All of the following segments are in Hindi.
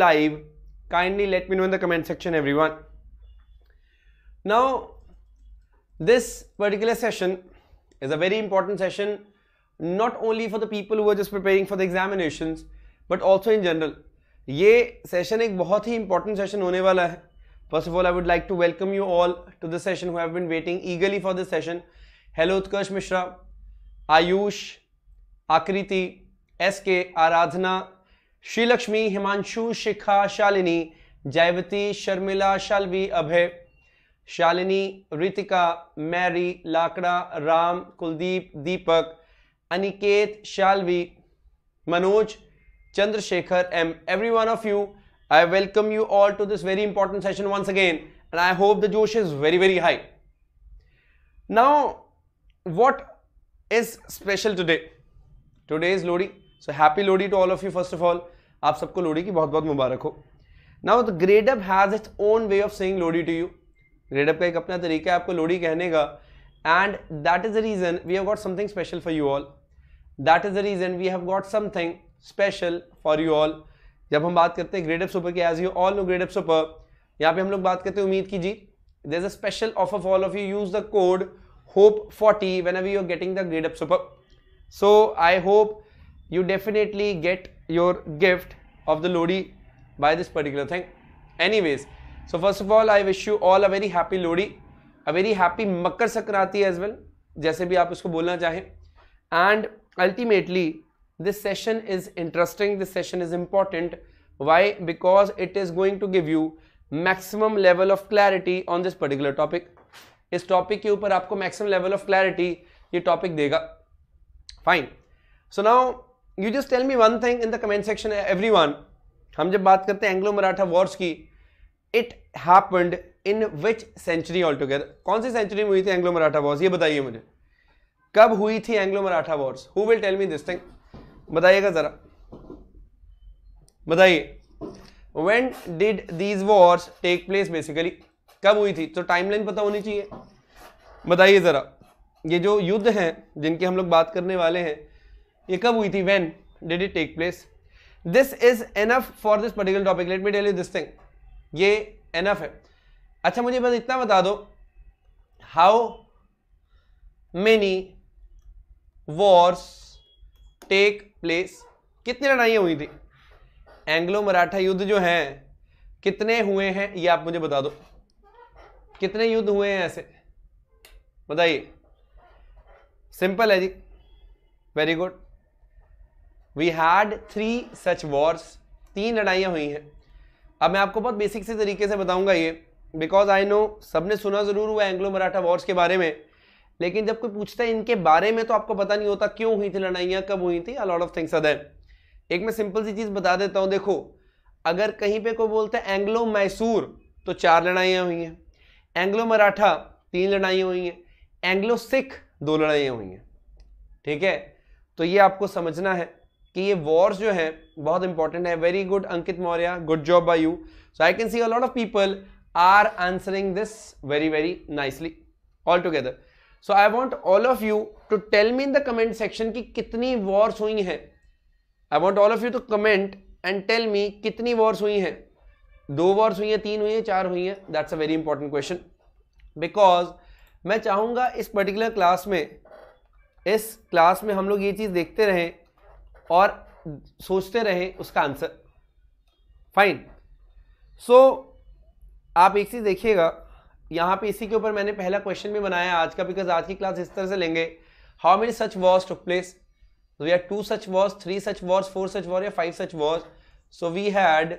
live kindly let me know in the comment section everyone now this particular session is a very important session not only for the people who are just preparing for the examinations but also in general ye session ek bahut hi important session hone wala hai first of all i would like to welcome you all to the session who have been waiting eagerly for this session hello utkarsh mishra ayush akriti sk aradhana Srilakshmi Himanshu Shikha Shalini Jayavati Sharmila Shalvi Abhay Shalini Ritika Mary Lakra Ram Kuldeep Deepak Aniket Shalvi Manoj Chandrasekhar M. Every one of you, I welcome you all to this very important session once again and I hope the Josh is very very high. Now, what is special today? Today is Lodi. So happy Lohri to all of you first of all आप सबको लोडी की बहुत बहुत मुबारक हो now the Gradeup has its own way of saying Lohri to you Gradeup का एक अपना तरीका है आपको लोडी कहने का and that is a reason we have got something special for you all that is a reason we have got something special for you all जब हम बात करते हैं ग्रेड अप सुपर की as you all know Gradeup super यहाँ पे हम लोग बात करते हैं उम्मीद की जी there is a special offer for all of you use the code hope forty when you are getting the Gradeup super so I hope you definitely get your gift of the Lodi by this particular thing. Anyways, so first of all, I wish you all a very happy Lodi, a very happy Makar Sankranti as well, jaise bhi aap usko bolna chahe And ultimately, this session is interesting. This session is important. Why? Because it is going to give you maximum level of clarity on this particular topic. इस टॉपिक के ऊपर आपको मैक्सिमम लेवल ऑफ क्लैरिटी ये टॉपिक देगा fine so now you just tell me one thing in the comment section everyone हम जब बात करते हैं एंग्लो मराठा वॉर्स की it happened in which century all together कौन सी सेंचुरी में हुई थी एंग्लो मराठा वॉर्स ये बताइए मुझे कब हुई थी Anglo Maratha wars who will tell me this thing बताइएगा जरा बताइए when did these wars take place basically कब हुई थी तो टाइमलाइन पता होनी चाहिए बताइए ज़रा ये जो युद्ध हैं जिनकी हम लोग बात करने वाले हैं ये कब हुई थी when did it take place this is enough for this particular topic let me tell you this thing ये एनफ है अच्छा मुझे बस इतना बता दो how many wars take place कितनी लड़ाइयाँ हुई थी एंग्लो मराठा युद्ध जो हैं कितने हुए हैं ये आप मुझे बता दो कितने युद्ध हुए हैं ऐसे बताइए सिंपल है जी very good we had three such wars तीन लड़ाइयाँ हुई हैं अब मैं आपको बहुत बेसिक से तरीके से बताऊंगा ये बिकॉज आई नो सब ने सुना ज़रूर हुआ एंग्लो मराठा वॉर्स के बारे में लेकिन जब कोई पूछता है इनके बारे में तो आपको पता नहीं होता क्यों हुई थी लड़ाइयाँ कब हुई थी अलॉट ऑफ थिंग्स अदर एक मैं सिंपल सी चीज़ बता देता हूँ देखो अगर कहीं पे कोई बोलता है एंग्लो मैसूर तो चार लड़ाइयाँ हुई हैं एंग्लो मराठा तीन लड़ाइयाँ हुई हैं एंग्लो सिख दो लड़ाइयाँ हुई हैं ठीक है तो ये आपको समझना है कि ये वॉर्स जो है बहुत इंपॉर्टेंट है very good Ankit Maurya good job by you so I can see a lot of people are answering this very very nicely all together so I want all of you to tell me in the comment section की कितनी वॉर्स हुई हैं I want all of you to comment and tell me कितनी वॉर्स हुई हैं दो वॉर्स हुई हैं तीन हुई हैं चार हुई हैं that's a very important question because मैं चाहूँगा इस पर्टिकुलर क्लास में इस क्लास में हम लोग ये चीज़ देखते रहें और सोचते रहें उसका आंसर फाइन सो so, आप एक चीज़ देखिएगा यहाँ पे इसी के ऊपर मैंने पहला क्वेश्चन भी बनाया आज का बिकॉज आज की क्लास इस तरह से लेंगे how many such wars took place we are two such wars three such wars four such war या five such wars so we had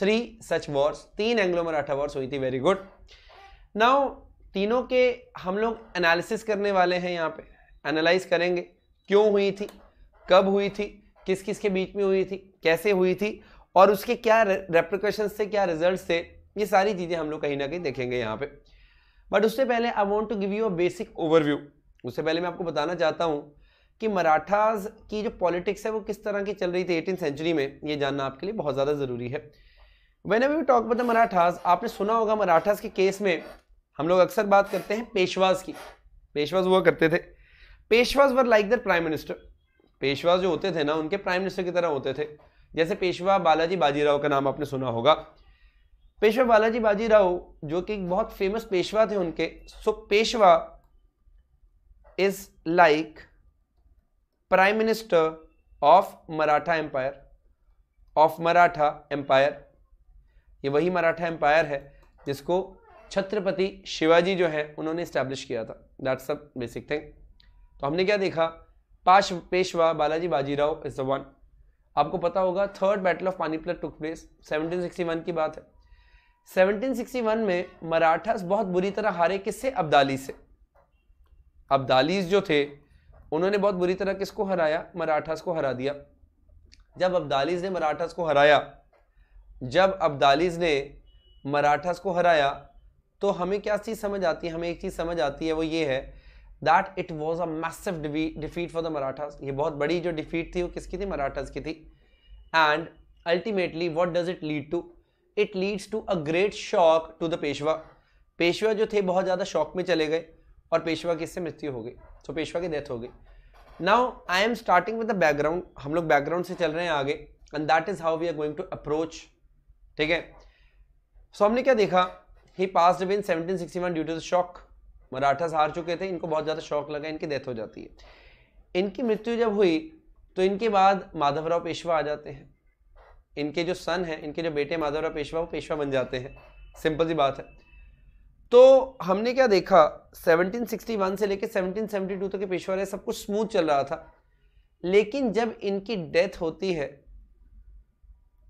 three such wars तीन एंग्लो मराठा वॉर्स हुई थी वेरी गुड नाउ तीनों के हम लोग एनालिसिस करने वाले हैं यहाँ पे एनालाइज करेंगे क्यों हुई थी कब हुई थी किस किस के बीच में हुई थी कैसे हुई थी और उसके क्या रेप्रिकॉशन थे क्या रिजल्ट थे ये सारी चीज़ें हम लोग कहीं ना कहीं देखेंगे यहाँ पे बट उससे पहले I want to give you a basic overview उससे पहले मैं आपको बताना चाहता हूँ कि मराठाज की जो पॉलिटिक्स है वो किस तरह की चल रही थी एटीन सेंचुरी में ये जानना आपके लिए बहुत ज़्यादा ज़रूरी है whenever talk about the Marathas आपने सुना होगा मराठाज के केस में हम लोग अक्सर बात करते हैं पेशवाज की पेशवाज हुआ करते थे Peshwas were like the prime minister Peshwa जो होते थे ना उनके प्राइम मिनिस्टर की तरह होते थे जैसे पेशवा बालाजी बाजीराव का नाम आपने सुना होगा पेशवा बालाजी बाजीराव जो कि बहुत फेमस पेशवा थे उनके so Peshwa is like prime minister of Maratha empire of Maratha empire ये वही मराठा एम्पायर है जिसको छत्रपति शिवाजी जो है उन्होंने इस्टेब्लिश किया था दैट्स अ बेसिक थिंग तो हमने क्या देखा पाश Peshwa Balaji Bajirao is the one आपको पता होगा third battle of Panipat took place 1761 की बात है 1761 में मराठास बहुत बुरी तरह हारे किससे अब्दाली से अब्दालीज जो थे उन्होंने बहुत बुरी तरह किसको हराया मराठास को हरा दिया जब अब्दालीज ने मराठास को हराया जब अब्दालीज ने मराठास को हराया तो हमें क्या चीज़ समझ आती है हमें एक चीज़ समझ आती है वो ये है that it was a massive defeat for the Marathas ये बहुत बड़ी जो डिफीट थी वो किसकी थी मराठास की थी and ultimately what does it lead to it leads to a great shock to the Peshwa Peshwa जो थे बहुत ज़्यादा शॉक में चले गए और पेशवा की इससे मृत्यु हो गई सो so, पेशवा की डेथ हो गई now I am starting with the background हम लोग बैकग्राउंड से चल रहे हैं आगे and that is how we are going to approach ठीक है सो हमने क्या देखा he pass in seventeen sixty one due to the shock Marathas हार चुके थे इनको बहुत ज़्यादा शौक लगा इनकी डेथ हो जाती है इनकी मृत्यु जब हुई तो इनके बाद माधवराव पेशवा आ जाते हैं इनके जो सन है इनके जो बेटे माधवराव पेशवा वो पेशवा बन जाते हैं सिंपल सी बात है तो हमने क्या देखा 1761 से लेकर 1772 तक के पेशवा रहे सब कुछ स्मूथ चल रहा था लेकिन जब इनकी डेथ होती है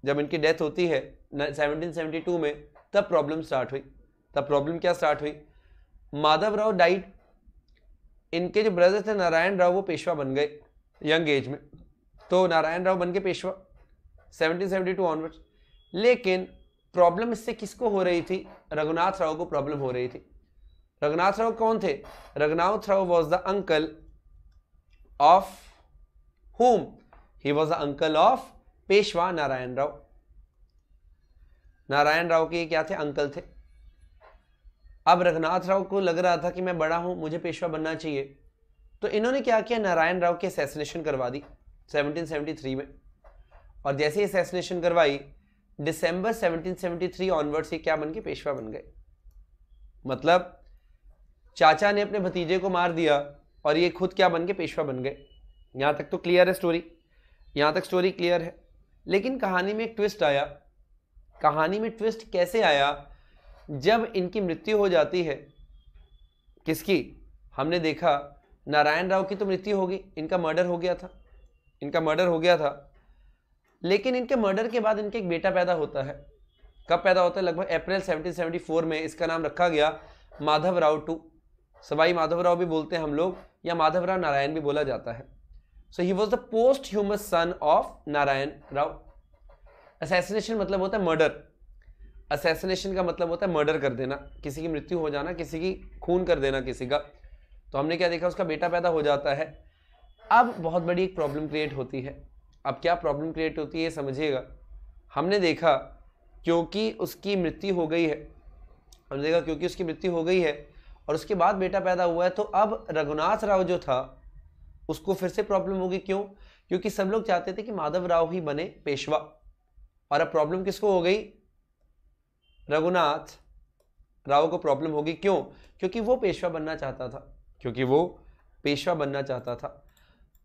जब इनकी डेथ होती है 1772 में तब प्रॉब्लम स्टार्ट हुई तब प्रॉब्लम क्या स्टार्ट हुई माधव राव डाइट इनके जो ब्रदर थे नारायण राव वो पेशवा बन गए यंग एज में तो नारायण राव बन के पेशवा 1772 ऑनवर्ड्स लेकिन प्रॉब्लम इससे किसको हो रही थी रघुनाथ राव को प्रॉब्लम हो रही थी रघुनाथ राव कौन थे Raghunath Rao was the uncle of whom he was the uncle of Peshwa Narayan Rao Narayan Rao के क्या थे अंकल थे अब रघुनाथ राव को लग रहा था कि मैं बड़ा हूँ मुझे पेशवा बनना चाहिए तो इन्होंने क्या किया नारायण राव की असैसिनेशन करवा दी 1773 में और जैसे ही असैसिनेशन करवाई दिसंबर 1773 ऑनवर्ड से क्या बन के पेशवा बन गए मतलब चाचा ने अपने भतीजे को मार दिया और ये खुद क्या बन के पेशवा बन गए यहाँ तक तो क्लियर है स्टोरी यहाँ तक स्टोरी क्लियर है लेकिन कहानी में एक ट्विस्ट आया कहानी में ट्विस्ट कैसे आया जब इनकी मृत्यु हो जाती है किसकी हमने देखा नारायण राव की तो मृत्यु होगी इनका मर्डर हो गया था इनका मर्डर हो गया था लेकिन इनके मर्डर के बाद इनके एक बेटा पैदा होता है कब पैदा होता है लगभग अप्रैल 1774 में इसका नाम रखा गया माधव राव टू सवाई माधव राव भी बोलते हैं हम लोग या माधव राव नारायण भी बोला जाता है so he was the posthumous son of Narayan Rao assassination मतलब होता है मर्डर असैसिनेशन का मतलब होता है मर्डर कर देना किसी की मृत्यु हो जाना किसी की खून कर देना किसी का तो हमने क्या देखा उसका बेटा पैदा हो जाता है अब बहुत बड़ी एक प्रॉब्लम क्रिएट होती है अब क्या प्रॉब्लम क्रिएट होती है समझिएगा हमने देखा क्योंकि उसकी मृत्यु हो गई है हमने देखा क्योंकि उसकी मृत्यु हो गई है और उसके बाद बेटा पैदा हुआ है तो अब रघुनाथ राव जो था उसको फिर से प्रॉब्लम होगी क्यों क्योंकि सब लोग चाहते थे कि माधव राव ही बने पेशवा और अब प्रॉब्लम किसको हो गई रघुनाथ राव को प्रॉब्लम होगी क्यों क्योंकि वो पेशवा बनना चाहता था क्योंकि वो पेशवा बनना चाहता था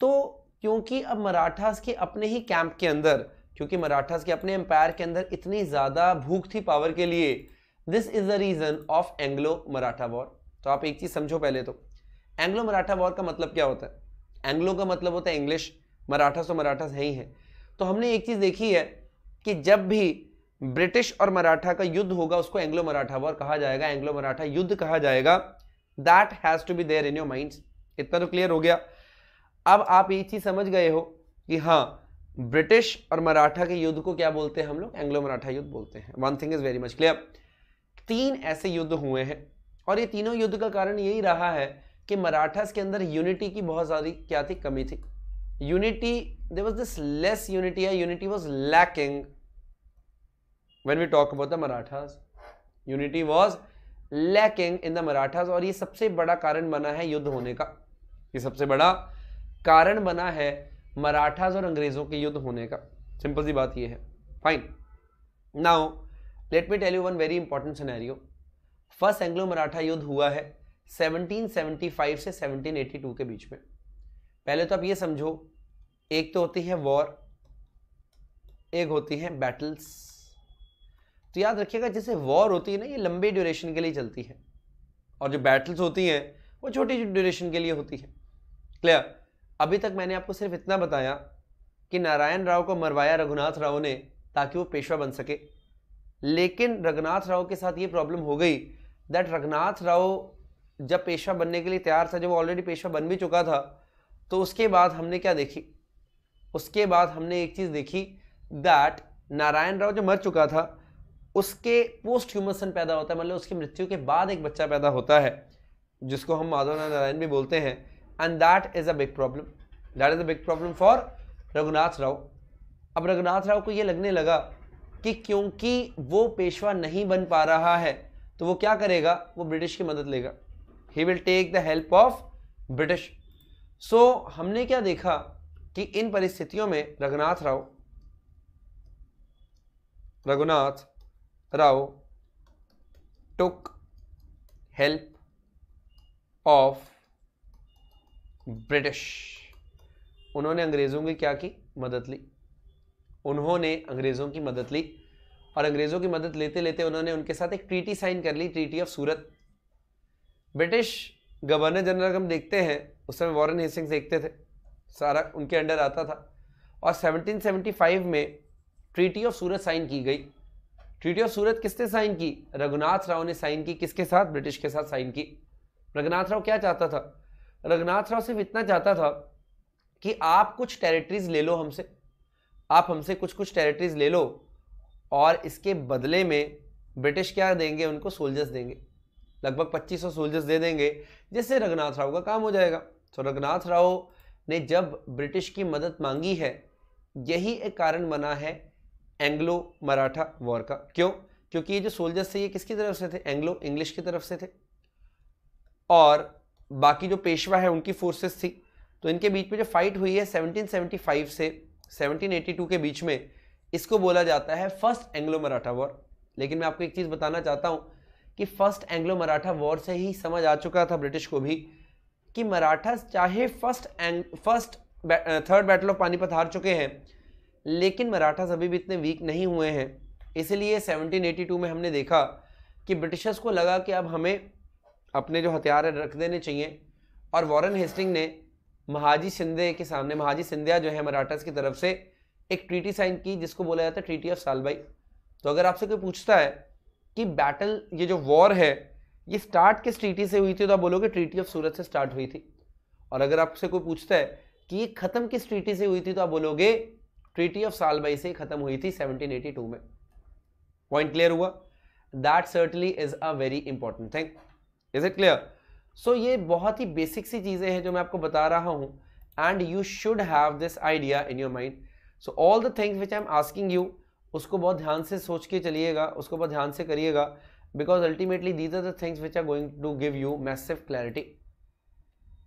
तो क्योंकि अब मराठास के अपने ही कैंप के अंदर क्योंकि मराठास के अपने एम्पायर के अंदर इतनी ज़्यादा भूख थी पावर के लिए this is the reason of Anglo Maratha war तो आप एक चीज़ समझो पहले तो एंग्लो मराठा वॉर का मतलब क्या होता है एंग्लो का मतलब होता है इंग्लिश मराठास और तो मराठास है ही है तो हमने एक चीज़ देखी है कि जब भी ब्रिटिश और मराठा का युद्ध होगा उसको एंग्लो मराठा वॉर कहा जाएगा एंग्लो मराठा युद्ध कहा जाएगा that has to be there in your minds इतना तो क्लियर हो गया अब आप ये चीज समझ गए हो कि हाँ ब्रिटिश और मराठा के युद्ध को क्या बोलते हैं हम लोग एंग्लो मराठा युद्ध बोलते हैं one thing is very much clear तीन ऐसे युद्ध हुए हैं और ये तीनों युद्ध का कारण यही रहा है कि मराठास के अंदर यूनिटी की बहुत सारी क्या थी कमी थी unity there was this less unity unity was lacking when we talk about the Marathas. Unity was lacking in the Marathas और ये सबसे बड़ा कारण बना है युद्ध होने का ये सबसे बड़ा कारण बना है मराठाज और अंग्रेजों के युद्ध होने का सिंपल सी बात ये है fine now let me tell you one very important scenario first Anglo Maratha युद्ध हुआ है 1775 से 1782 के बीच में पहले तो आप ये समझो एक तो होती है वॉर एक होती है बैटल्स तो याद रखिएगा जैसे वॉर होती है ना ये लंबे ड्यूरेशन के लिए चलती है और जो बैटल्स होती हैं वो छोटी ड्यूरेशन के लिए होती है क्लियर अभी तक मैंने आपको सिर्फ इतना बताया कि नारायण राव को मरवाया रघुनाथ राव ने ताकि वो पेशवा बन सके लेकिन रघुनाथ राव के साथ ये प्रॉब्लम हो गई दैट रघुनाथ राव जब पेशवा बनने के लिए तैयार था जब वो ऑलरेडी पेशवा बन भी चुका था तो उसके बाद हमने क्या देखी उसके बाद हमने एक चीज़ देखी दैट नारायण राव जो मर चुका था उसके पोस्ट ह्यूमसन पैदा होता है मतलब उसकी मृत्यु के बाद एक बच्चा पैदा होता है जिसको हम माधव नारायण भी बोलते हैं and that is a big problem that is a big problem for Raghunath Rao अब रघुनाथ राव को ये लगने लगा कि क्योंकि वो पेशवा नहीं बन पा रहा है तो वो क्या करेगा वो ब्रिटिश की मदद लेगा he will take the help of British so हमने क्या देखा कि इन परिस्थितियों में Raghunath Rao Raghunath Rao took help of British उन्होंने अंग्रेज़ों की क्या की मदद ली उन्होंने अंग्रेज़ों की मदद ली और अंग्रेज़ों की मदद लेते लेते उन्होंने उनके साथ एक ट्रीटी साइन कर ली treaty of Surat British governor general हम देखते हैं उस समय वॉरेन हेसिंग देखते थे सारा उनके अंडर आता था और 1775 में ट्रीटी ऑफ सूरत साइन की गई ट्रीटी ऑफ सूरत किसने साइन की रघुनाथ राव ने साइन की किसके साथ ब्रिटिश के साथ साइन की रघुनाथ राव क्या चाहता था रघुनाथ राव सिर्फ इतना चाहता था कि आप कुछ टेरिटरीज ले लो हमसे आप हमसे कुछ कुछ टेरिटरीज ले लो और इसके बदले में ब्रिटिश क्या देंगे उनको सोल्जर्स देंगे लगभग 2500 सोल्जर्स दे देंगे जिससे रघुनाथ राव का काम हो जाएगा तो रघुनाथ राव ने जब ब्रिटिश की मदद मांगी है यही एक कारण बना है एंग्लो मराठा वॉर का क्यों क्योंकि ये जो सोल्जर्स थे ये किसकी तरफ से थे एंग्लो इंग्लिश की तरफ से थे और बाकी जो पेशवा है उनकी फोर्सेस थी तो इनके बीच में जो फाइट हुई है 1775 से 1782 के बीच में इसको बोला जाता है फर्स्ट एंग्लो मराठा वॉर लेकिन मैं आपको एक चीज़ बताना चाहता हूँ कि फर्स्ट एंग्लो मराठा वॉर से ही समझ आ चुका था ब्रिटिश को भी कि मराठा चाहे फर्स्ट एंग first third battle of Panipat हार चुके हैं लेकिन मराठास अभी भी इतने वीक नहीं हुए हैं इसलिए 1782 में हमने देखा कि ब्रिटिशर्स को लगा कि अब हमें अपने जो हथियार है रख देने चाहिए और वॉरेन हेस्टिंग ने महाजी शिंदे के सामने महाजी सिंधिया जो है मराठास की तरफ से एक ट्रीटी साइन की जिसको बोला जाता है ट्रीटी ऑफ सालबाई तो अगर आपसे कोई पूछता है कि बैटल ये जो वॉर है ये स्टार्ट किस ट्रीटी से हुई थी तो आप बोलोगे ट्रीटी ऑफ सूरत से स्टार्ट हुई थी और अगर आपसे कोई पूछता है कि ये ख़त्म किस ट्रीटी से हुई थी तो आप बोलोगे ट्रीटी ऑफ सालबाई से खत्म हुई थी 1782 में पॉइंट क्लियर हुआ that certainly is a very important thing is it clear so ये बहुत ही बेसिक सी चीज़ें हैं जो मैं आपको बता रहा हूँ and you should have this idea in your mind so all the things which I am asking you उसको बहुत ध्यान से सोच के चलिएगा उसको बहुत ध्यान से करिएगा because ultimately these are the things which are going to give you massive clarity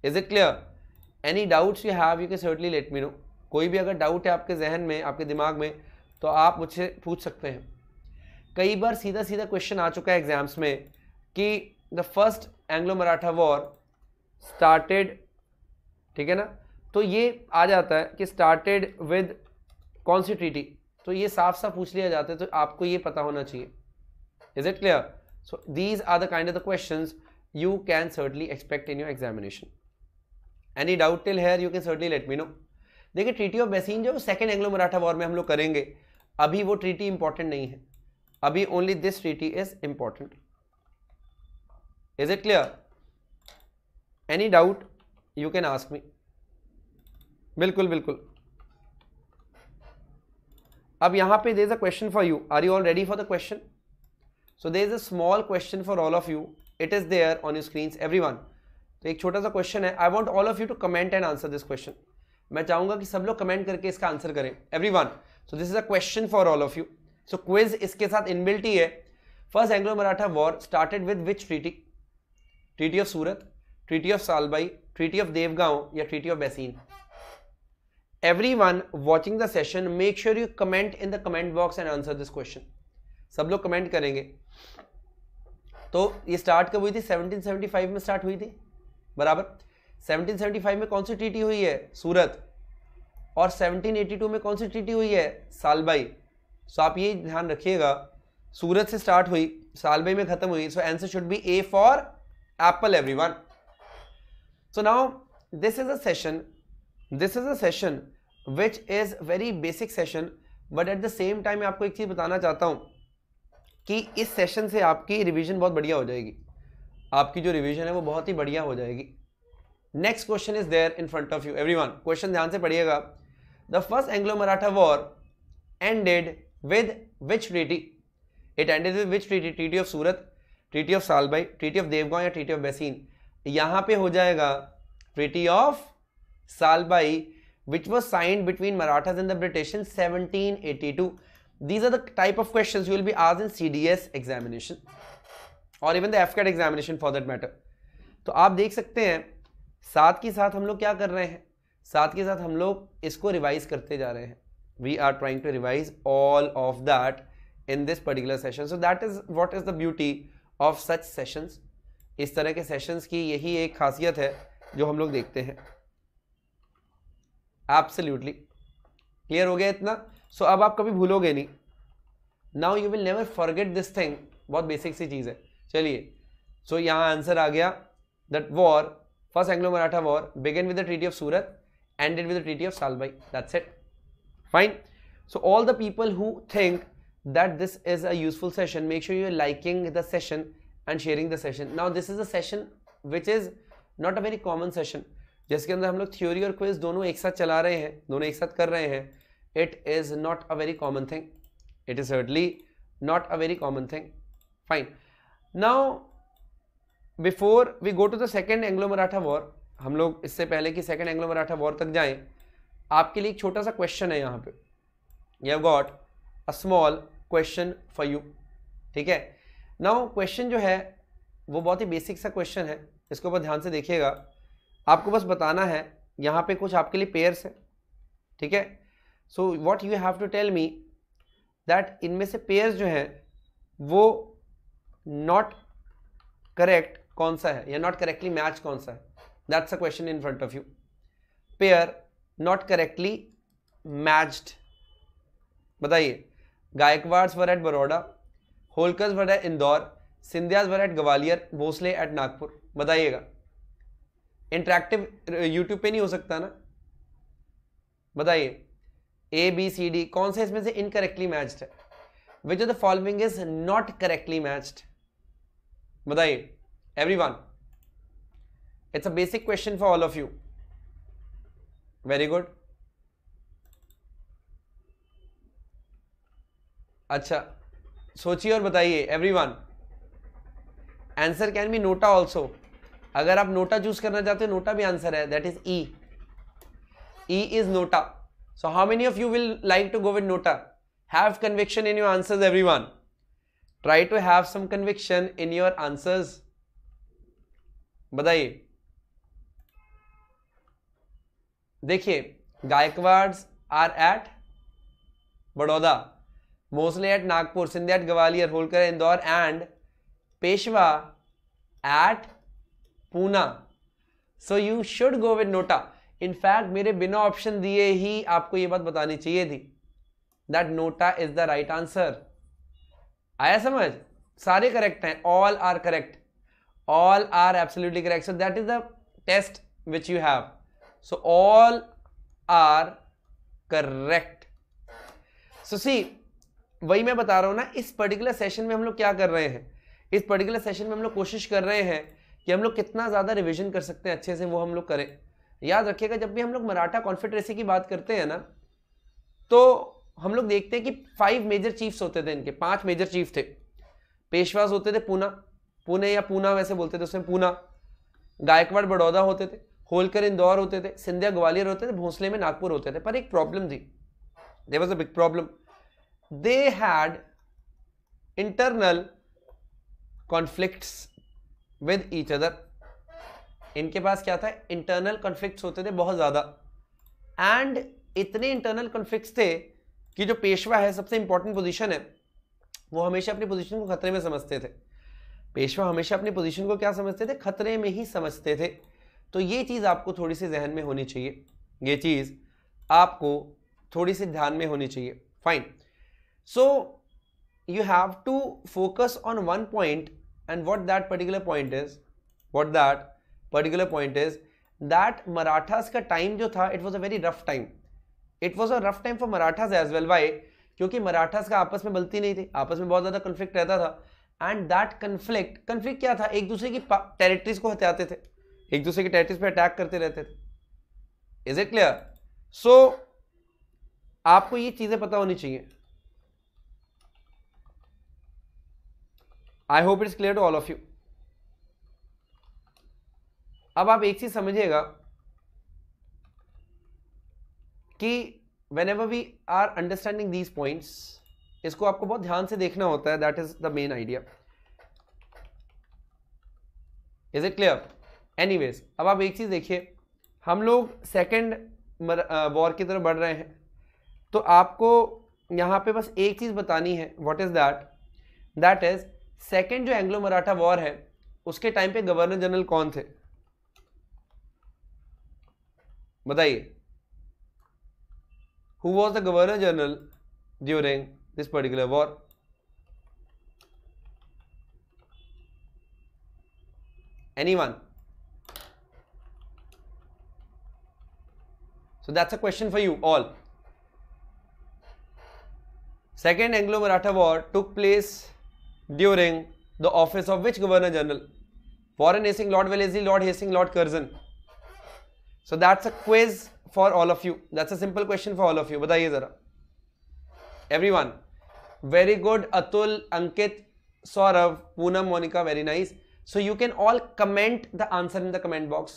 is it clear any doubts you have you can certainly let me know कोई भी अगर डाउट है आपके जहन में आपके दिमाग में तो आप मुझसे पूछ सकते हैं कई बार सीधा सीधा क्वेश्चन आ चुका है एग्जाम्स में कि the first Anglo Maratha war started ठीक है ना तो ये आ जाता है कि स्टार्टेड विद कौन सी ट्रीटी तो ये साफ साफ पूछ लिया जाता है तो आपको ये पता होना चाहिए is it clear so these are the kind of the question you can certainly expect in your examination any doubt till here you can certainly let me know देखिए ट्रीटी ऑफ बेसिन जो सेकेंड एंग्लो मराठा वॉर में हम लोग करेंगे अभी वो ट्रीटी इंपॉर्टेंट नहीं है अभी only this treaty is important is it clear any doubt you can ask me बिल्कुल बिल्कुल अब यहां पे there is a question for you are you all ready for the question so there is a small question for all of you it is there on you screen everyone तो एक छोटा सा क्वेश्चन है I want all of you to comment and answer this question मैं चाहूंगा कि सब लोग कमेंट करके इसका आंसर करें everyone so this is a question for all of you so quiz इसके साथ इनबिल्टी है first Anglo Maratha war started with which treaty treaty of Surat treaty of Salbai treaty of Devgaon या treaty of Bassein one watching the session make sure you comment in the comment box and answer this question सब लोग कमेंट करेंगे तो ये स्टार्ट कब हुई थी 1775 में स्टार्ट हुई थी बराबर 1775 में कौन सी ट्रीटी हुई है सूरत और 1782 में कौन सी ट्रीटी हुई है सालबाई सो आप ये ध्यान रखिएगा सूरत से स्टार्ट हुई सालबाई में खत्म हुई so answer should be A for apple everyone so now this is a session this is a session which is very basic session but at the same time मैं आपको एक चीज़ बताना चाहता हूँ कि इस सेशन से आपकी रिवीजन बहुत बढ़िया हो जाएगी आपकी जो रिवीजन है वो बहुत ही बढ़िया हो जाएगी next question is there in front of you every one question ध्यान से पढ़िएगा the first Anglo Maratha war ended with which treaty it ended with which treaty treaty of Surat treaty of Salbai treaty of Devgaon या ट्रीटी ऑफ बेसीन यहाँ पे हो जाएगा treaty of Salbai which was sign between Maratha in the British in seventeen eighty two these are the type of question you will be आज in C D S examination और even the AFCAT examination for that matter तो आप देख सकते हैं साथ के साथ हम लोग क्या कर रहे हैं साथ के साथ हम लोग इसको रिवाइज करते जा रहे हैं we are trying to revise all of that in this particular session so that is what is the beauty of such sessions इस तरह के सेशंस की यही एक खासियत है जो हम लोग देखते हैं एब्सोल्युटली क्लियर हो गया इतना सो so, अब आप कभी भूलोगे नहीं now you will never forget this thing बहुत बेसिक सी चीज़ है चलिए सो so, यहाँ आंसर आ गया that war First Anglo-Maratha War began with the Treaty of Surat, ended with the Treaty of Salbai. That's it. Fine. So all the people who think that this is a useful session, make sure you're liking the session and sharing the session. Now this is a session which is not a very common session. जिसके अंदर हम लोग थ्योरी और क्विज दोनों एक साथ चला रहे हैं दोनों एक साथ कर रहे हैं it is not a very common thing it is hardly not a very common thing fine now before we go to the second Anglo Maratha war हम लोग इससे पहले कि सेकेंड एंग्लो मराठा वॉर तक जाएं आपके लिए एक छोटा सा क्वेश्चन है यहाँ पे you have got a small question for you ठीक है नाउ क्वेश्चन जो है वो बहुत ही बेसिक सा क्वेश्चन है इसके ऊपर ध्यान से देखिएगा आपको बस बताना है यहाँ पे कुछ आपके लिए पेयर्स है ठीक है so what you have to tell me that इनमें से पेयर्स जो हैं वो नॉट करेक्ट कौन सा है या नॉट करेक्टली मैच कौन सा है that's a question in front of you pair not correctly matched बताइए Gaikwads were at Baroda Holkars were at Indore Scindias were at Gwalior Bhosale at Nagpur बताइएगा इंटरेक्टिव यूट्यूब uh, पे नहीं हो सकता ना बताइए ए बी सी डी कौन सा इसमें से इनकरेक्टली मैच्ड है which of the following is not correctly matched बताइए everyone it's a basic question for all of you very good acha sochi aur bataiye everyone answer can be nota also agar aap nota choose karna chahte nota bhi answer hai that is e e is nota so how many of you will like to go with nota have conviction in your answers everyone try to have some conviction in your answers बताइए देखिए Gaikwads are at Baroda mostly at Nagpur Scindia at Gwalior Holkar Indore and Peshwa at Poona so you should go with NOTA in fact मेरे बिना ऑप्शन दिए ही आपको ये बात बतानी चाहिए थी that NOTA is the right answer आया समझ सारे करेक्ट हैं all are correct all are absolutely correct so that is the test which you have so all are correct so see वही मैं बता रहा हूं ना इस पर्टिकुलर सेशन में हम लोग क्या कर रहे हैं इस पर्टिकुलर सेशन में हम लोग कोशिश कर रहे हैं कि हम लोग कितना ज़्यादा रिविजन कर सकते हैं अच्छे से वो हम लोग करें याद रखिएगा जब भी हम लोग मराठा कॉन्फेडरेसी की बात करते हैं ना तो हम लोग देखते हैं कि फाइव मेजर चीफ्स होते थे इनके पांच मेजर चीफ थे पेशवास होते थे पूना पुणे या पूना वैसे बोलते थे उसमें पूना गायकवाड़ बड़ौदा होते थे होलकर इंदौर होते थे सिंधिया ग्वालियर होते थे भोसले में नागपुर होते थे पर एक प्रॉब्लम थी they was a big problem they had internal conflicts with each other इनके पास क्या था इंटरनल कॉन्फ्लिक्ट्स होते थे बहुत ज़्यादा एंड इतने इंटरनल कॉन्फ्लिक्ट्स थे कि जो पेशवा है सबसे इंपॉर्टेंट पोजीशन है वो हमेशा अपनी पोजीशन को खतरे में समझते थे पेशवा हमेशा अपनी पोजीशन को क्या समझते थे खतरे में ही समझते थे तो ये चीज़ आपको थोड़ी सी जहन में होनी चाहिए ये चीज़ आपको थोड़ी सी ध्यान में होनी चाहिए fine so you have to focus on one point and what that particular point is what that particular point is that Marathas का टाइम जो था it was a very rough time it was a rough time for Marathas as well why क्योंकि मराठास का आपस में बलती नहीं थी आपस में बहुत ज़्यादा कन्फ्लिक्ट रहता था एंड दैट कन्फ्लिक्ट कन्फ्लिक्ट क्या था एक दूसरे की टेरिटरीज को हत्याते थे एक दूसरे की टेरिटरीज पे अटैक करते रहते थे इज इट क्लियर सो आपको ये चीजें पता होनी चाहिए I hope it's clear to all of you अब आप एक चीज समझिएगा कि whenever we are understanding these points इसको आपको बहुत ध्यान से देखना होता है that is the main idea is it clear anyways अब आप एक चीज़ देखिए हम लोग सेकेंड वॉर की तरफ बढ़ रहे हैं तो आपको यहाँ पे बस एक चीज़ बतानी है what is that that is second जो एंग्लो मराठा वॉर है उसके टाइम पे गवर्नर जनरल कौन थे बताइए who was the governor general during this particular war. Anyone? So that's a question for you all. Second Anglo-Maratha War took place during the office of which Governor General? Warren Hastings, Lord Wellesley, Lord Hastings, Lord Curzon. So that's a quiz for all of you. That's a simple question for all of you. बताइए जरा. Everyone. Very good Atul Ankit Saurabh Poonam Monika very nice so you can all comment the answer in the comment box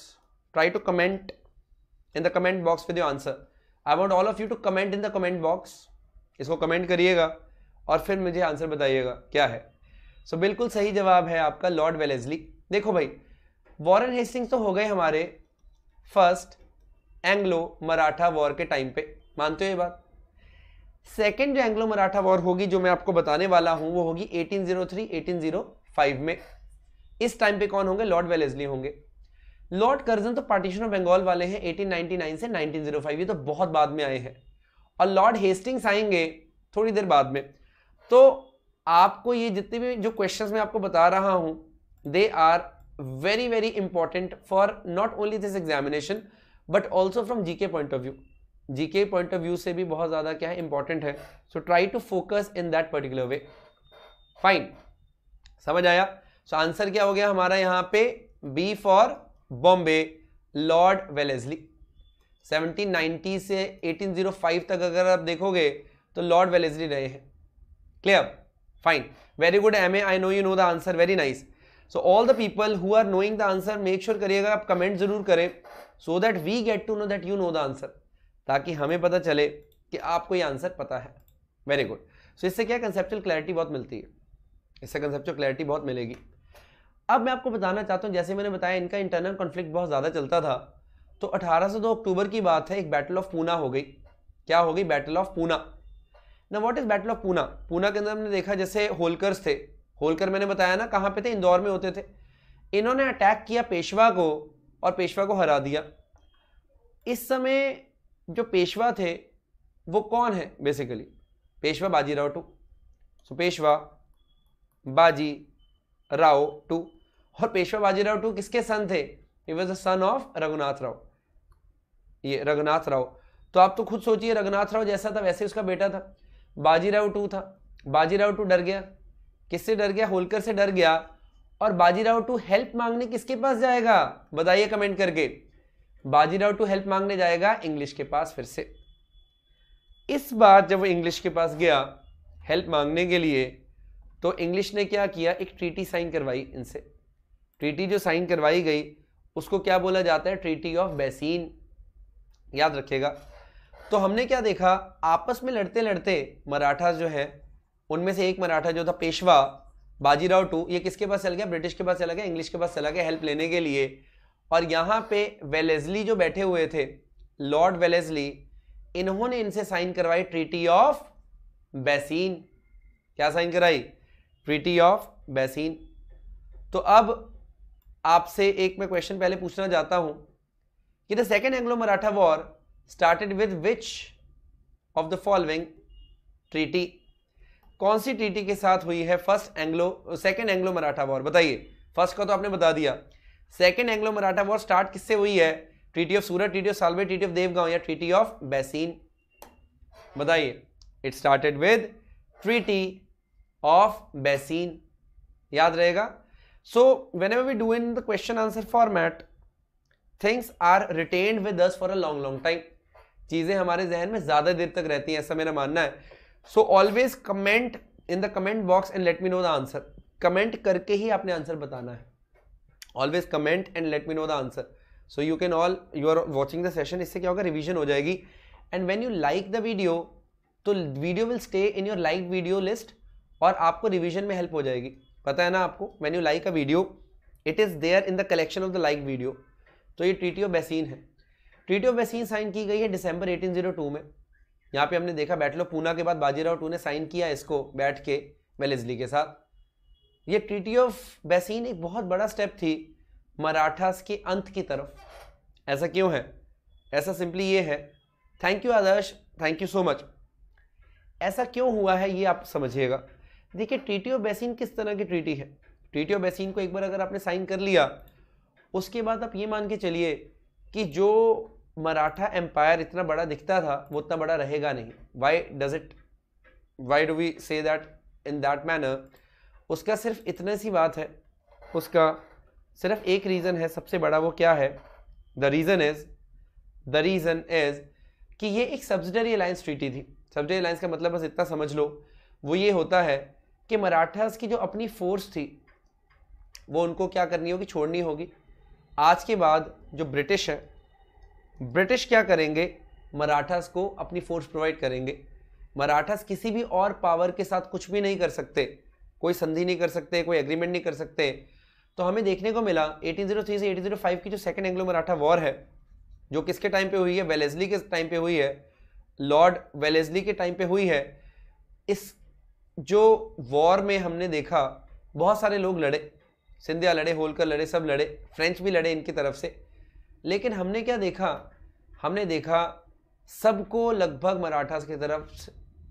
try to comment in the comment box with your answer I want all of you to comment in the comment box इसको कमेंट करिएगा और फिर मुझे आंसर बताइएगा क्या है सो so, बिल्कुल सही जवाब है आपका लॉर्ड वेलेजली देखो भाई वॉरन हेस्टिंग्स तो हो गए हमारे फर्स्ट एंग्लो मराठा वॉर के टाइम पे मानते हो ये बात सेकेंड जो एंग्लो मराठा वॉर होगी जो मैं आपको बताने वाला हूं वो होगी 1803 1805 में इस टाइम पे कौन होंगे लॉर्ड वेलेजली होंगे लॉर्ड कर्जन तो पार्टीशन ऑफ बंगाल वाले हैं 1899 से 1905 ये तो बहुत बाद में आए हैं और लॉर्ड हेस्टिंग्स आएंगे थोड़ी देर बाद में तो आपको ये जितने भी जो क्वेश्चन मैं आपको बता रहा हूँ they are very very important for not only this examination but also from G K point of view GK point of view से भी बहुत ज़्यादा क्या है इंपॉर्टेंट है so try to focus in that particular way fine समझ आया सो so, आंसर क्या हो गया हमारा यहाँ पे B for Bombay Lord Wellesley 1790 से 1805 तक अगर आप देखोगे तो लॉर्ड वेलेजली रहे हैं clear fine very good M A I know you know the answer very nice so all the people who are knowing the answer make sure करिएगा आप कमेंट जरूर करें so that we get to know that you know the answer ताकि हमें पता चले कि आपको ये आंसर पता है वेरी गुड सो इससे क्या कंसेप्चुअल क्लैरिटी बहुत मिलती है इससे कंसेप्चुअल क्लैरिटी बहुत मिलेगी अब मैं आपको बताना चाहता हूँ जैसे मैंने बताया इनका इंटरनल कॉन्फ्लिक्ट बहुत ज़्यादा चलता था तो 1802 अक्टूबर की बात है एक बैटल ऑफ पूना हो गई क्या हो गई बैटल ऑफ पूना ना what is battle of Poona Poona के अंदर हमने देखा जैसे होलकर्स थे होलकर मैंने बताया ना कहाँ पे थे इंदौर में होते थे इन्होंने अटैक किया पेशवा को और पेशवा को हरा दिया इस समय जो पेशवा थे वो कौन है बेसिकली पेशवा बाजी राव टू सो पेशवा बाजी राव टू और पेशवा बाजीराव टू किसके सन थे he was the son of Raghunath Rao ये रघुनाथ राव तो आप तो खुद सोचिए रघुनाथ राव जैसा था वैसे उसका बेटा था बाजीराव टू था बाजीराव टू डर गया किससे डर गया होलकर से डर गया और बाजीराव टू हेल्प मांगने किसके पास जाएगा बताइए कमेंट करके बाजीराव टू हेल्प मांगने जाएगा इंग्लिश के पास फिर से इस बार जब वो इंग्लिश के पास गया हेल्प मांगने के लिए तो इंग्लिश ने क्या किया एक ट्रीटी साइन करवाई इनसे ट्रीटी जो साइन करवाई गई उसको क्या बोला जाता है ट्रीटी ऑफ बैसीन याद रखेगा तो हमने क्या देखा आपस में लड़ते लड़ते मराठा जो है उनमें से एक मराठा जो था पेशवा बाजीराव टू ये किसके पास चला गया ब्रिटिश के पास चला गया इंग्लिश के पास चला गया हेल्प लेने के लिए और यहाँ पे वेलेजली जो बैठे हुए थे लॉर्ड वेलेजली इन्होंने इनसे साइन करवाई ट्रीटी ऑफ बेसिन क्या साइन कराई ट्रीटी ऑफ बेसिन तो अब आपसे एक मैं क्वेश्चन पहले पूछना चाहता हूँ कि the second Anglo Maratha war started with which of the following treaty कौन सी ट्रीटी के साथ हुई है first Anglo second Anglo Maratha war बताइए फर्स्ट का तो आपने बता दिया second Anglo Maratha war start किससे हुई है treaty of Surat treaty of Salbai treaty of Devgaon या ट्रीटी ऑफ बैसीन बताइए it started with treaty of Bassein याद रहेगा so whenever we do in the question answer format things are written with us for a long long time चीज़ें हमारे जहन में ज़्यादा देर तक रहती हैं ऐसा मेरा मानना है so always comment in the comment box and let me know the answer comment करके ही आपने आंसर बताना है always comment and let me know the answer so you can all you are watching the session इससे क्या होगा रिविजन हो जाएगी and when you like the video तो video will stay in your like video list और आपको रिविजन में हेल्प हो जाएगी पता है ना आपको when you like a video it is there in the collection of the like video तो ये ट्रीटी ऑफ बेसिन है ट्रीटी ऑफ बेसिन साइन की गई है दिसंबर 1802 में यहाँ पे हमने देखा बैठ लो पूना के बाद बाजीराव टू ने साइन किया इसको बैठ के वेलिजली के साथ ये ट्रीटी ऑफ बैसीन एक बहुत बड़ा स्टेप थी मराठास के अंत की तरफ ऐसा क्यों है ऐसा सिंपली ये है thank you Adarsh thank you so much ऐसा क्यों हुआ है ये आप समझिएगा देखिए ट्रीटी ऑफ बेसिन किस तरह की ट्रीटी है ट्रीटी ऑफ बेसिन को एक बार अगर आपने साइन कर लिया उसके बाद आप ये मान के चलिए कि जो मराठा एम्पायर इतना बड़ा दिखता था वो उतना बड़ा रहेगा नहीं why does it why do we say that in that manner उसका सिर्फ इतने सी बात है उसका सिर्फ एक रीज़न है सबसे बड़ा वो क्या है the reason is the reason is कि ये एक सब्सिडरी अलायंस ट्रीटी थी सब्सिडरी अलायंस का मतलब बस इतना समझ लो वो ये होता है कि मराठास की जो अपनी फोर्स थी वो उनको क्या करनी होगी छोड़नी होगी आज के बाद जो ब्रिटिश है ब्रिटिश क्या करेंगे मराठास को अपनी फोर्स प्रोवाइड करेंगे मराठास किसी भी और पावर के साथ कुछ भी नहीं कर सकते कोई संधि नहीं कर सकते कोई एग्रीमेंट नहीं कर सकते तो हमें देखने को मिला 1803 से 1805 की जो सेकेंड एंग्लो मराठा वॉर है जो किसके टाइम पे हुई है वेलेजली के टाइम पे हुई है लॉर्ड वेलेजली के टाइम पे हुई है इस जो वॉर में हमने देखा बहुत सारे लोग लड़े सिंधिया लड़े होलकर लड़े सब लड़े फ्रेंच भी लड़े इनकी तरफ से लेकिन हमने क्या देखा हमने देखा सबको लगभग मराठास की तरफ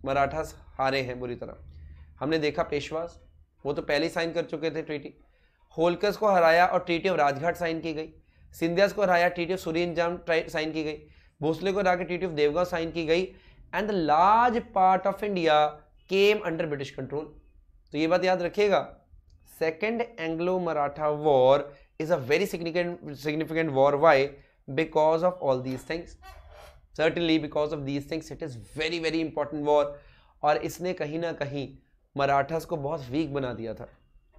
मराठास हारे हैं बुरी तरह हमने देखा पेशवास वो तो पहले साइन कर चुके थे ट्रीटी होलकस को हराया और ट्रीटी ऑफ राजघाट साइन की गई सिंधियास को हराया ट्रीटी ऑफ सूर्यजाम साइन की गई भोसले को हरा के ट्रीटी ऑफ देवगांव साइन की गई and the large part of India came under British control तो ये बात याद रखिएगा second Anglo Maratha war is a very significant significant war why because of all these things certainly because of these things it is very very important war और इसने कहीं ना कहीं मराठास को बहुत वीक बना दिया था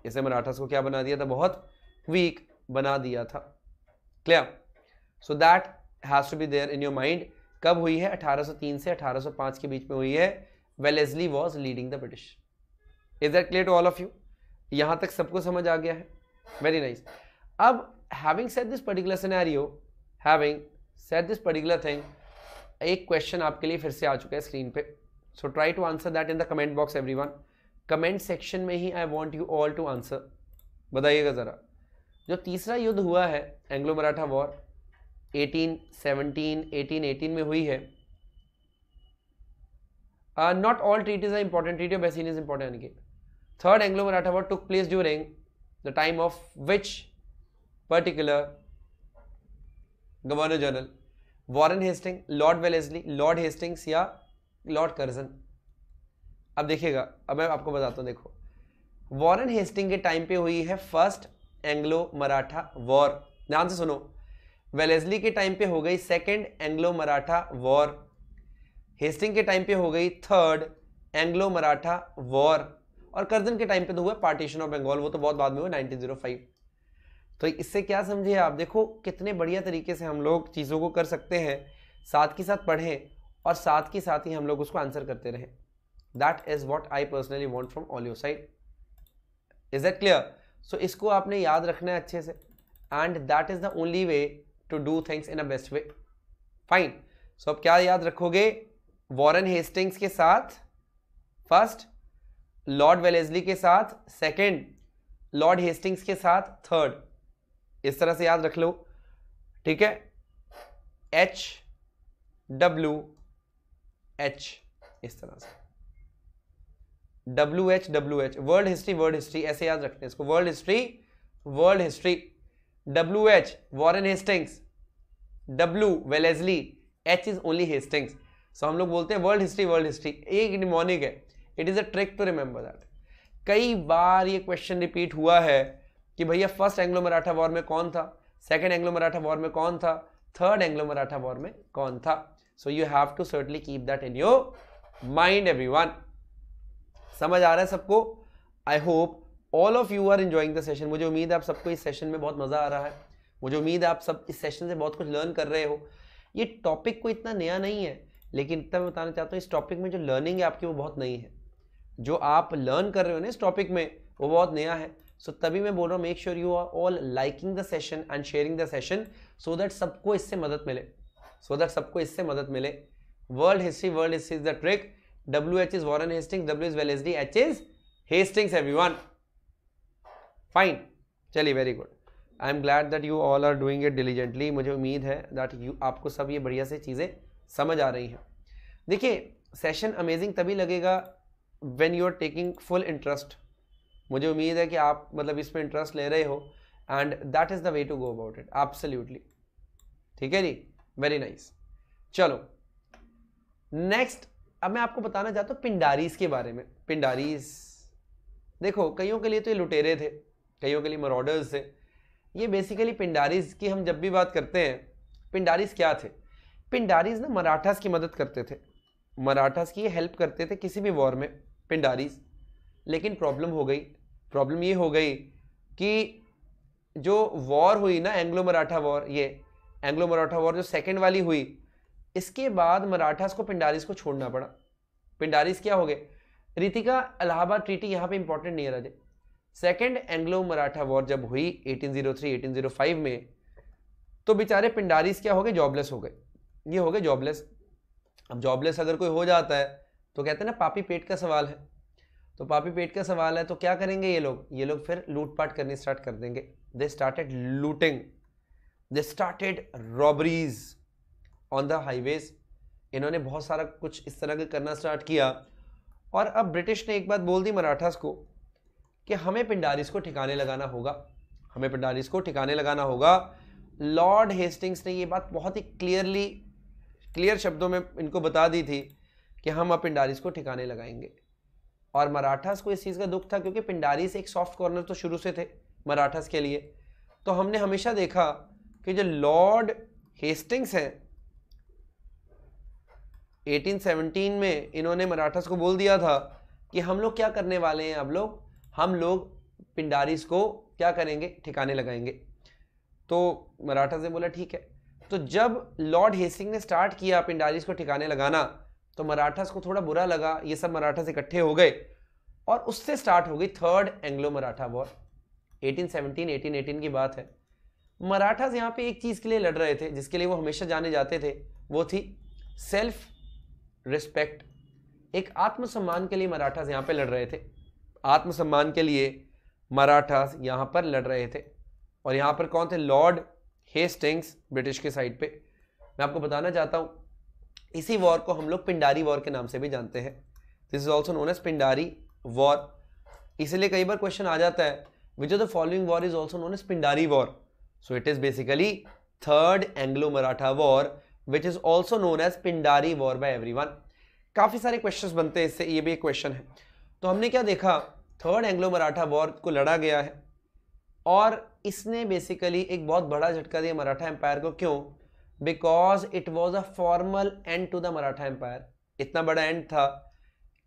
इसे मराठास को क्या बना दिया था बहुत वीक बना दिया था clear so that has to be there in your mind कब हुई है 1803 से 1805 के बीच में हुई है Wellesley was leading the British is that clear to all of you यहां तक सबको समझ आ गया है वेरी नाइस nice. अब having set this particular scenario having set this particular thing एक क्वेश्चन आपके लिए फिर से आ चुका है स्क्रीन पे so try to answer that in the comment box every one comment section में ही I want you all to answer बताइएगा ज़रा जो तीसरा युद्ध हुआ है एंग्लो मराठा वॉर 1817, 1818 में हुई है not all treaties are important treaty of Bassein is important के third Anglo Maratha war took place during the time of which particular governor general Warren Hasting Lord Wellesley Lord Hastings या लॉर्ड कर्जन अब देखिएगा अब मैं आपको बताता हूँ देखो वॉरन हेस्टिंग के टाइम पे हुई है फर्स्ट एंग्लो मराठा वॉर ध्यान से सुनो वेलेजली के टाइम पे हो गई second Anglo Maratha war Hasting के टाइम पे हो गई थर्ड एंग्लो मराठा वॉर और कर्जन के टाइम पे तो हुआ पार्टीशन ऑफ बंगाल वो तो बहुत बाद में हुआ 1905 तो इससे क्या समझे आप देखो कितने बढ़िया तरीके से हम लोग चीज़ों को कर सकते हैं साथ के साथ पढ़ें और साथ के साथ ही हम लोग उसको आंसर करते रहें that is what I personally want from all side is that clear so इसको आपने याद रखना है अच्छे से and that is the only way to do things in a best way fine so अब क्या याद रखोगे वॉरन हेस्टिंग्स के साथ फर्स्ट लॉर्ड वेलेजली के साथ सेकेंड लॉर्ड हेस्टिंग्स के साथ थर्ड इस तरह से याद रख लो ठीक है एच डब्ल्यू एच इस तरह से W H W H world history world history ऐसे याद रखते हैं इसको world history world history W H Warren Hastings W Wellesley H is only Hastings so हम लोग बोलते हैं वर्ल्ड हिस्ट्री वर्ल्ड हिस्ट्री एक निमोनिक है it is a trick to remember that कई बार ये क्वेश्चन रिपीट हुआ है कि भैया फर्स्ट एंग्लो मराठा वॉर में कौन था सेकेंड एंग्लो मराठा वॉर में कौन था थर्ड एंग्लो मराठा वॉर में कौन था so you have to certainly keep that in your mind every one समझ आ रहा है सबको I hope all of you are enjoying the session मुझे उम्मीद है आप सबको इस सेशन में बहुत मज़ा आ रहा है मुझे उम्मीद है आप सब इस सेशन से बहुत कुछ लर्न कर रहे हो ये टॉपिक को इतना नया नहीं है लेकिन इतना मैं बताना चाहता हूँ इस टॉपिक में जो लर्निंग है आपकी वो बहुत नई है जो आप लर्न कर रहे हो ना इस टॉपिक में वो बहुत नया है सो so, तभी मैं बोल रहा हूँ make sure you are all liking the session and sharing the session so that सबको इससे मदद मिले सो so दैट सबको इससे मदद मिले world history world history is the trick W W H is Warren Hastings, W is Wellesley, H is Hastings, everyone. Fine चलिए very good I am glad that you all are doing it diligently मुझे उम्मीद है दैट यू आपको सब ये बढ़िया से चीज़ें समझ आ रही हैं देखिए सेशन अमेजिंग तभी लगेगा when you are taking full interest मुझे उम्मीद है कि आप मतलब इसमें इंटरेस्ट ले रहे हो and that is the way to go about it absolutely ठीक है जी वेरी नाइस चलो नेक्स्ट अब मैं आपको बताना चाहता हूँ पिंडारीज के बारे में पिंडारीज देखो कईयों के लिए तो ये लुटेरे थे कईयों के लिए मरॉडर्स थे ये बेसिकली पिंडारीज की हम जब भी बात करते हैं पिंडारीज क्या थे पिंडारीज ना मराठास की मदद करते थे मराठास की हेल्प करते थे किसी भी वॉर में पिंडारीज लेकिन प्रॉब्लम हो गई प्रॉब्लम ये हो गई कि जो वॉर हुई ना एंग्लो मराठा वॉर ये एंग्लो मराठा वॉर जो सेकेंड वाली हुई इसके बाद मराठास को पिंडारिस को छोड़ना पड़ा पिंडारिस क्या हो गए रीतिका अलाहाबाद ट्रीटी यहाँ पे इंपॉर्टेंट नहीं Raje second Anglo Maratha war जब हुई 1803 1805 में तो बेचारे पिंडारिस क्या हो गए जॉबलेस हो गए ये हो गए जॉबलेस अब जॉबलेस अगर कोई हो जाता है तो कहते हैं ना पापी पेट का सवाल है तो पापी पेट का सवाल है तो क्या करेंगे ये लोग ये लोग फिर लूटपाट करनी स्टार्ट कर देंगे they started looting they started robberies on the highways इन्होंने बहुत सारा कुछ इस तरह का करना स्टार्ट किया और अब ब्रिटिश ने एक बात बोल दी मराठास को कि हमें पिंडारिस को ठिकाने लगाना होगा हमें पिंडारिस को ठिकाने लगाना होगा लॉर्ड हेस्टिंग्स ने ये बात बहुत ही क्लियरली क्लियर शब्दों में इनको बता दी थी कि हम अब पिंडारिस को ठिकाने लगाएंगे और मराठास को इस चीज़ का दुख था क्योंकि पिंडारिस एक सॉफ्ट कॉर्नर तो शुरू से थे मराठास के लिए तो हमने हमेशा देखा कि जो लॉर्ड हेस्टिंग्स हैं 1817 में इन्होंने मराठास को बोल दिया था कि हम लोग क्या करने वाले हैं अब लोग हम लोग पिंडारीस को क्या करेंगे ठिकाने लगाएंगे तो मराठा ने बोला ठीक है तो जब लॉर्ड हेसिंग ने स्टार्ट किया पिंडारीस को ठिकाने लगाना तो मराठास को थोड़ा बुरा लगा ये सब मराठास इकट्ठे हो गए और उससे स्टार्ट हो गई थर्ड एंग्लो मराठा वॉर 1817 1818 की बात है मराठास यहाँ पे एक चीज़ के लिए लड़ रहे थे जिसके लिए वो हमेशा जाने जाते थे वो थी सेल्फ रिस्पेक्ट एक आत्मसम्मान के लिए मराठास यहाँ पे लड़ रहे थे आत्मसम्मान के लिए मराठास यहाँ पर लड़ रहे थे और यहाँ पर कौन थे लॉर्ड हेस्टिंग्स ब्रिटिश के साइड पे मैं आपको बताना चाहता हूँ इसी वॉर को हम लोग पिंडारी वॉर के नाम से भी जानते हैं this is also known as Pindari war इसलिए कई बार क्वेश्चन आ जाता है which of the following war is also known as Pindari war so it is basically third Anglo Maratha war which is also known as Pindari war by every काफ़ी सारे क्वेश्चन बनते हैं इससे ये भी एक क्वेश्चन है तो हमने क्या देखा थर्ड एंग्लो मराठा वॉर को लड़ा गया है और इसने बेसिकली एक बहुत बड़ा झटका दिया मराठा एम्पायर को क्यों because it was a formal end to the Maratha empire इतना बड़ा एंड था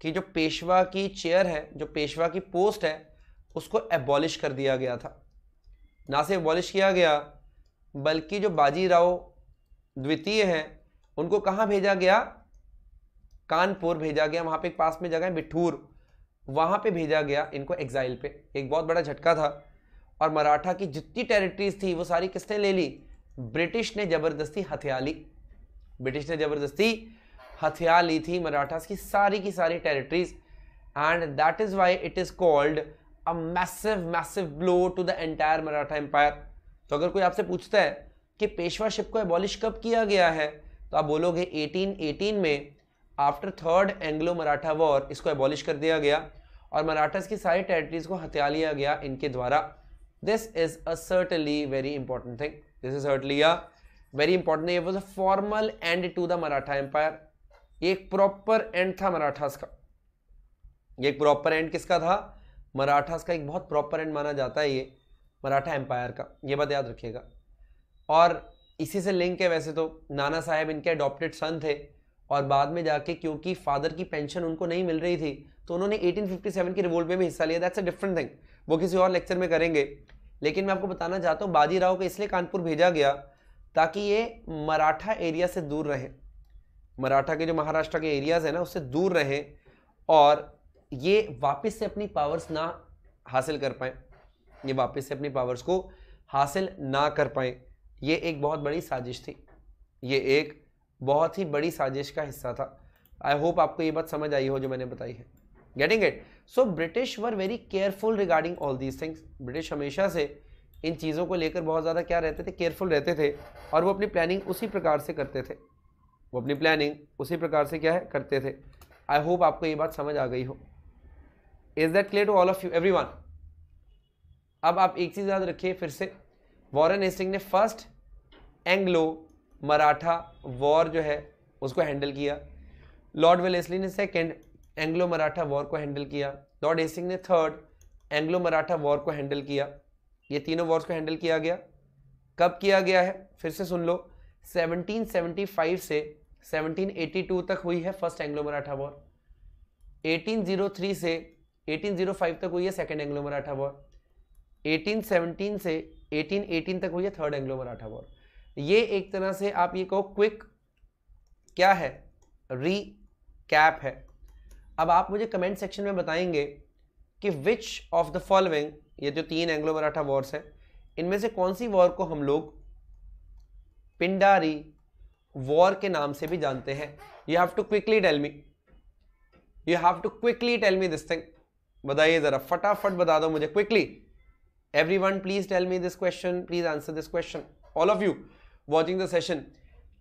कि जो पेशवा की चेयर है जो पेशवा की पोस्ट है उसको एबॉलिश कर दिया गया था ना सिर्फ एबॉलिश किया गया बल्कि जो बाजीराव द्वितीय हैं उनको कहाँ भेजा गया कानपुर भेजा गया वहाँ पे एक पास में जगह है बिठूर वहाँ पे भेजा गया इनको एग्जाइल पे एक बहुत बड़ा झटका था और मराठा की जितनी टेरिटरीज थी वो सारी किसने ले ली ब्रिटिश ने जबरदस्ती हथिया ली ब्रिटिश ने जबरदस्ती हथिया ली थी मराठास की सारी की सारी territories and that is why it is called a massive massive blow to the entire Maratha empire तो अगर कोई आपसे पूछता है कि पेशवाशिप को एबॉलिश कब किया गया है तो आप बोलोगे 1818 में after third Anglo Maratha war इसको एबॉलिश कर दिया गया और मराठास की सारी टेरिटरीज को हत्या लिया गया इनके द्वारा this is utterly very important thing this is certainly very important ये was a formal end to the Maratha empire ये एक प्रॉपर एंड था मराठास का ये एक प्रॉपर एंड किसका था मराठास का एक बहुत प्रॉपर एंड माना जाता है ये मराठा एम्पायर का ये बात याद रखिएगा और इसी से लिंक है वैसे तो नाना साहब इनके अडॉप्टेड सन थे और बाद में जाके क्योंकि फादर की पेंशन उनको नहीं मिल रही थी तो उन्होंने 1857 की रिवोल्ट में भी हिस्सा लिया दैट्स अ डिफरेंट थिंग वो किसी और लेक्चर में करेंगे लेकिन मैं आपको बताना चाहता हूँ बाजीराव को इसलिए कानपुर भेजा गया ताकि ये मराठा एरिया से दूर रहे मराठा के जो महाराष्ट्र के एरियाज हैं ना उससे दूर रहें और ये वापस से अपनी पावर्स ना हासिल कर पाएँ ये वापस से अपनी पावर्स को हासिल ना कर पाएँ ये एक बहुत बड़ी साजिश थी ये एक बहुत ही बड़ी साजिश का हिस्सा था आई होप आपको ये बात समझ आई हो जो मैंने बताई है getting it so British were very careful regarding all these things British हमेशा से इन चीज़ों को लेकर बहुत ज़्यादा क्या रहते थे केयरफुल रहते थे और वो अपनी प्लानिंग उसी प्रकार से करते थे वो अपनी प्लानिंग उसी प्रकार से क्या है करते थे आई होप आपको ये बात समझ आ गई हो is that clear to all of you every अब आप एक चीज़ याद रखिए फिर से वॉरन एस्टिंग ने फर्स्ट एंग्लो मराठा वॉर जो है उसको हैंडल किया लॉर्ड वेलेसली ने सेकेंड एंग्लो मराठा वॉर को हैंडल किया लॉर्ड एसिंग ने थर्ड एंग्लो मराठा वॉर को हैंडल किया ये तीनों वॉर्स को हैंडल किया गया कब किया गया है फिर से सुन लो 1775 से 1782 तक हुई है फर्स्ट एंग्लो मराठा वॉर 1803 से 1805 तक हुई है सेकेंड एंग्लो मराठा वॉर 1817 से 1818 तक हुई है थर्ड एंग्लो मराठा वॉर ये एक तरह से आप ये कहो क्विक क्या है री कैप है अब आप मुझे कमेंट सेक्शन में बताएंगे कि विच ऑफ द फॉलोइंग ये जो तीन एंग्लो मराठा वॉर्स है इनमें से कौन सी वॉर को हम लोग पिंडारी वॉर के नाम से भी जानते हैं you have to quickly tell me you have to quickly tell me this thing बताइए ज़रा फटाफट बता दो मुझे quickly every one please tell me this question please answer this question all of you watching the session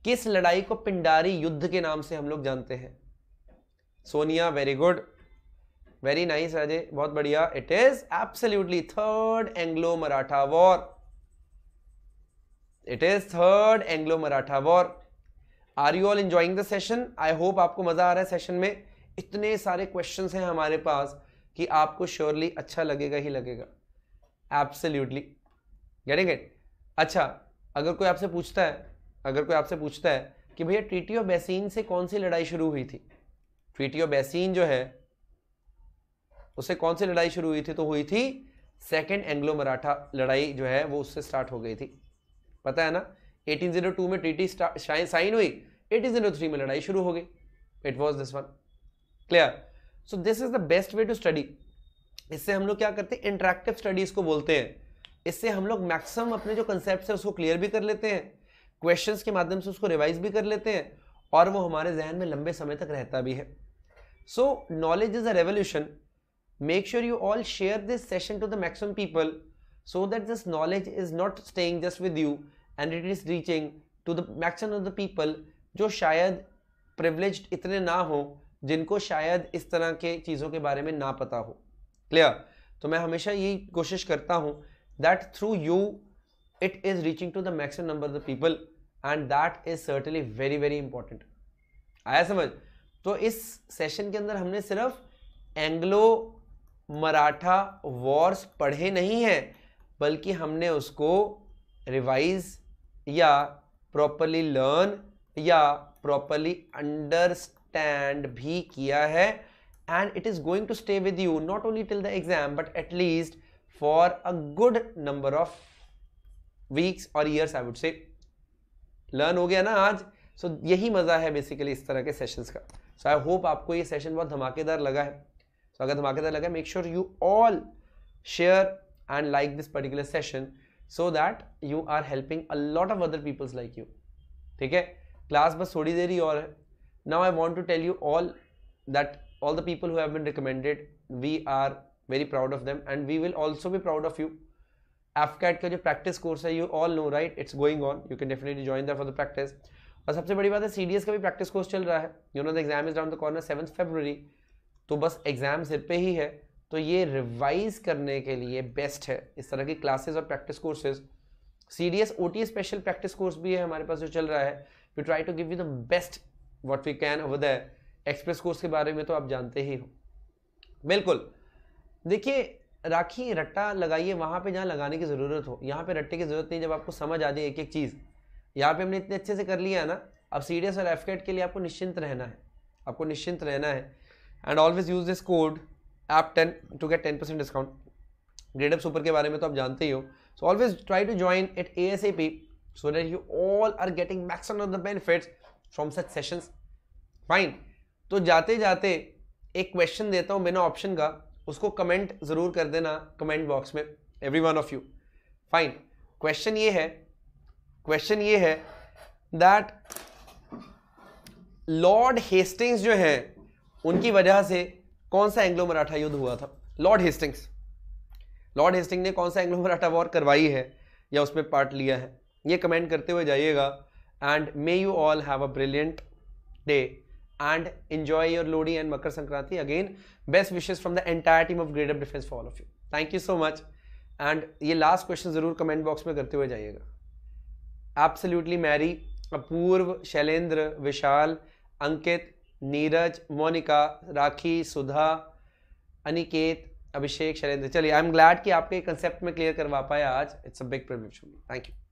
किस लड़ाई को पिंडारी युद्ध के नाम से हम लोग जानते हैं Sonia very good very nice Raje बहुत बढ़िया it is absolutely third Anglo Maratha war it is third Anglo Maratha war are you all enjoying the session I hope आपको मजा आ रहा है सेशन में इतने सारे क्वेश्चन हैं हमारे पास कि आपको श्योरली अच्छा लगेगा ही लगेगा एब्सोल्यूटली गेटिंग इट अच्छा अगर कोई आपसे पूछता है अगर कोई आपसे पूछता है कि भैया ट्रीटी ऑफ बेसिन से कौन सी लड़ाई शुरू हुई थी ट्रीटी ऑफ बेसिन जो है उससे कौन सी लड़ाई शुरू हुई थी तो हुई थी सेकेंड एंग्लो मराठा लड़ाई जो है वो उससे स्टार्ट हो गई थी पता है ना 1802 में ट्रीटी साइन हुई 1803 में लड़ाई शुरू हो गई it was this one clear so this is the best way to study इससे हम लोग क्या करते हैं इंटरेक्टिव स्टडीज को बोलते हैं इससे हम लोग मैक्सिमम अपने जो कंसेप्ट है उसको क्लियर भी कर लेते हैं क्वेश्चन के माध्यम से उसको रिवाइज भी कर लेते हैं और वो हमारे जहन में लंबे समय तक रहता भी है so knowledge is a revolution make sure you all share this session to the maximum people so that this knowledge is not staying just with you and it is reaching to the maximum of the people जो शायद प्रिवलेज इतने ना हो जिनको शायद इस तरह के चीज़ों के बारे में ना पता हो क्लियर तो मैं हमेशा यही कोशिश करता हूँ that through you it is reaching to the maximum number of the people and that is certainly very very important आया समझ तो इस सेशन के अंदर हमने सिर्फ एंग्लो मराठा वॉर्स पढ़े नहीं हैं बल्कि हमने उसको रिवाइज या प्रॉपरली लर्न या प्रॉपरली अंडरस्टैंड भी किया है and it is going to stay with you not only till the exam but at least for a good number of weeks और years I would say learn हो गया ना आज सो so, यही मज़ा है बेसिकली इस तरह के सेशंस का सो आई होप आपको ये सेशन बहुत धमाकेदार लगा है सो so, अगर धमाकेदार लगा है make sure you all share and like this particular session so that you are helping a lot of other peoples like you ठीक है क्लास बस थोड़ी देर ही और है now I want to tell you all that all the people who have been recommended we are very proud of them and we will also भी proud of you AFCAT का जो प्रैक्टिस कोर्स है you all know right it's going on you can definitely join that for the practice और सबसे बड़ी बात है सी का भी प्रैक्टिस कोर्स चल रहा है you know the exam is down the corner seventh February तो बस एग्जाम सिर पे ही है तो ये रिवाइज करने के लिए बेस्ट है इस तरह की क्लासेस और practice courses C D S O T special practice course भी है हमारे पास जो चल रहा है we try to give you the best what we can over the express course के बारे में तो आप जानते ही हो बिल्कुल देखिए राखी रट्टा लगाइए वहाँ पे जहाँ लगाने की ज़रूरत हो यहाँ पे रट्टे की ज़रूरत नहीं जब आपको समझ आ जाए एक एक चीज़ यहाँ पे हमने इतने अच्छे से कर लिया है ना अब सी और एफ के लिए आपको निश्चिंत रहना है आपको निश्चिंत रहना है and always use this code app ten to get ten percent discount grade super के बारे में तो आप जानते ही हो so always try to join at A S A P so that you all are getting maximum of the benefits from such sessions fine तो जाते जाते एक क्वेश्चन देता हूँ बिना ऑप्शन का उसको कमेंट ज़रूर कर देना कमेंट बॉक्स में every one of you fine question ये है क्वेश्चन ये है दैट लॉर्ड हेस्टिंग्स जो हैं उनकी वजह से कौन सा एंग्लो मराठा युद्ध हुआ था लॉर्ड हेस्टिंग्स लॉर्ड हेस्टिंग ने कौन सा एंग्लो मराठा वॉर करवाई है या उसमें पार्ट लिया है ये कमेंट करते हुए जाइएगा and may you all have a brilliant day and enjoy your Lohri and Makar Sankranti again best wishes from the entire team of Greater Defence for all of you thank you so much एंड ये लास्ट क्वेश्चन ज़रूर कमेंट बॉक्स में करते हुए जाइएगा एब्सोल्यूटली मैरी अपूर्व शैलेंद्र विशाल अंकित नीरज मोनिका राखी सुधा अनिकेत अभिषेक शैलेंद्र चलिए आई एम ग्लैड कि आपके कंसेप्ट में क्लियर करवा पाए आज it's a big privilege for me thank you